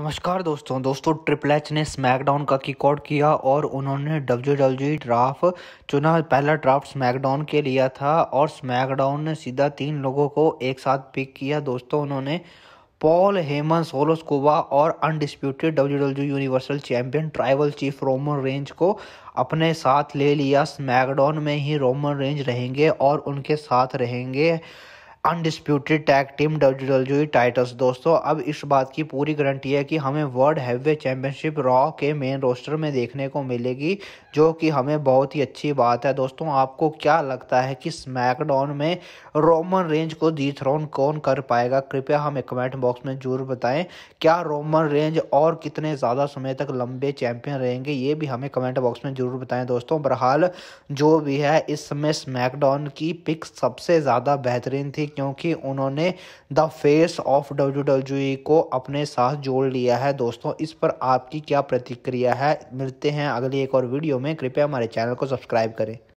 नमस्कार दोस्तों दोस्तों ट्रिपल एच ने स्मैकडाउन का किकआउट किया और उन्होंने डब्ल्यू डब्ल्यू ड्राफ्ट चुना पहला ड्राफ्ट स्मैकडाउन के लिया था और स्मैकडाउन ने सीधा तीन लोगों को एक साथ पिक किया दोस्तों उन्होंने पॉल हेमन सोलोस्कोवा और undisputed W W universal champion tribal chief Roman Reigns को अपने साथ ले लिया स्मैकडाउन में ही रोमन रेंज रहेंगे और उनके साथ रहेंगे undisputed tag team W W titles दोस्तों अब इस बात की पूरी गारंटी है कि हमें वर्ल्ड हैवे चैंपियनशिप रॉ के मेन रोस्टर में देखने को मिलेगी जो कि हमें बहुत ही अच्छी बात है दोस्तों आपको क्या लगता है कि स्मैकडाउन में रोमन रेंज को दी थ्रोन कौन कर पाएगा कृपया हमें कमेंट बॉक्स में जरूर बताएं क्या रोमन रेंज और कितने ज़्यादा समय तक लंबे चैंपियन रहेंगे ये भी हमें कमेंट बॉक्स में जरूर बताएं दोस्तों बहरहाल जो भी है इस समय स्मैकडाउन की पिक सबसे ज़्यादा बेहतरीन थी क्योंकि उन्होंने द फेस ऑफ डब्ल्यू को अपने साथ जोड़ लिया है दोस्तों इस पर आपकी क्या प्रतिक्रिया है मिलते हैं अगली एक और वीडियो में कृपया हमारे चैनल को सब्सक्राइब करें